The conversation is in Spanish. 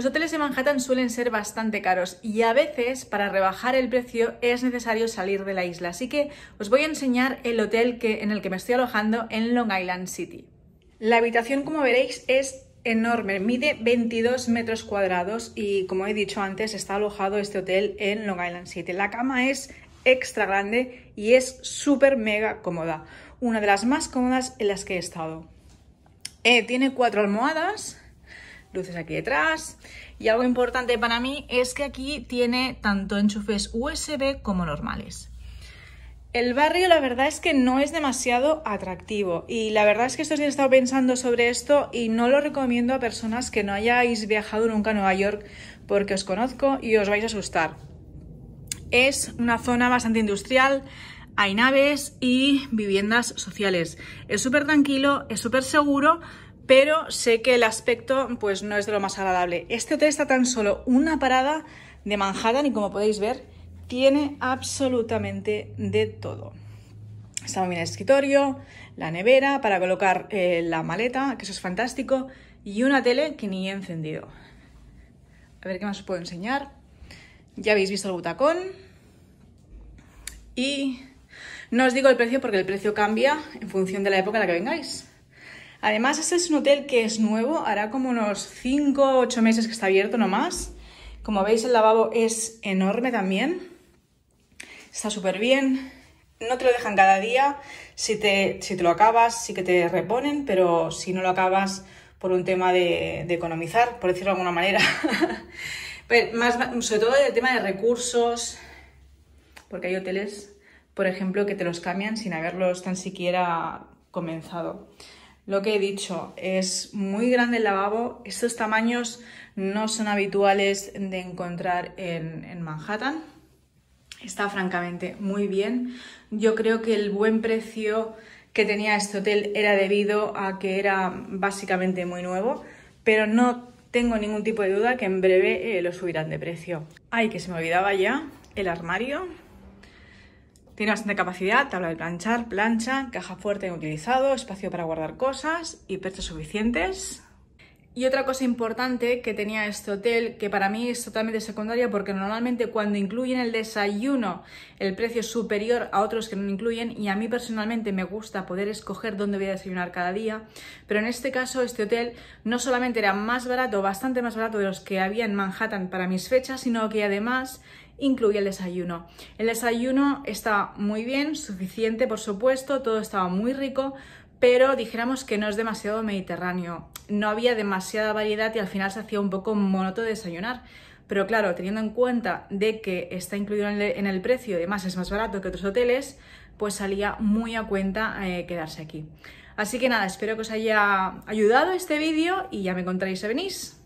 Los hoteles de Manhattan suelen ser bastante caros y a veces para rebajar el precio es necesario salir de la isla. Así que os voy a enseñar el hotel que, en el que me estoy alojando en Long Island City. La habitación, como veréis, es enorme, mide 22 metros cuadrados y como he dicho antes está alojado este hotel en Long Island City. La cama es extra grande y es súper mega cómoda, una de las más cómodas en las que he estado. Eh, tiene cuatro almohadas, luces aquí detrás. Y algo importante para mí es que aquí tiene tanto enchufes USB como normales. El barrio la verdad es que no es demasiado atractivo y la verdad es que estoy he estado pensando sobre esto y no lo recomiendo a personas que no hayáis viajado nunca a Nueva York porque os conozco y os vais a asustar. Es una zona bastante industrial, hay naves y viviendas sociales. Es súper tranquilo, es súper seguro, pero sé que el aspecto pues no es de lo más agradable. Este hotel está tan solo una parada de Manhattan y como podéis ver tiene absolutamente de todo. Está muy bien el escritorio, la nevera para colocar eh, la maleta, que eso es fantástico, y una tele que ni he encendido. A ver qué más os puedo enseñar. Ya habéis visto el butacón. Y no os digo el precio porque el precio cambia en función de la época en la que vengáis. Además, este es un hotel que es nuevo, hará como unos 5 o 8 meses que está abierto nomás. Como veis, el lavabo es enorme también. Está súper bien. No te lo dejan cada día. Si te, si te, lo acabas, sí que te reponen, pero si no lo acabas por un tema de, economizar, por decirlo de alguna manera. más, sobre todo el tema de recursos, porque hay hoteles, por ejemplo, que te los cambian sin haberlos tan siquiera comenzado. Lo que he dicho, es muy grande el lavabo. Estos tamaños no son habituales de encontrar en, Manhattan. Está francamente muy bien. Yo creo que el buen precio que tenía este hotel era debido a que era básicamente muy nuevo, pero no tengo ningún tipo de duda que en breve eh, lo subirán de precio. Ay, que se me olvidaba ya el armario. Tiene bastante capacidad, tabla de planchar, plancha, caja fuerte utilizado, espacio para guardar cosas y perchas suficientes. Y otra cosa importante que tenía este hotel, que para mí es totalmente secundaria, porque normalmente cuando incluyen el desayuno, el precio es superior a otros que no incluyen, y a mí personalmente me gusta poder escoger dónde voy a desayunar cada día, pero en este caso este hotel no solamente era más barato, bastante más barato de los que había en Manhattan para mis fechas, sino que además incluía el desayuno. El desayuno estaba muy bien, suficiente por supuesto, todo estaba muy rico, pero dijéramos que no es demasiado mediterráneo. No había demasiada variedad y al final se hacía un poco monoto desayunar. Pero claro, teniendo en cuenta de que está incluido en el precio y además es más barato que otros hoteles, pues salía muy a cuenta eh, quedarse aquí. Así que nada, espero que os haya ayudado este vídeo y ya me contaréis si venís.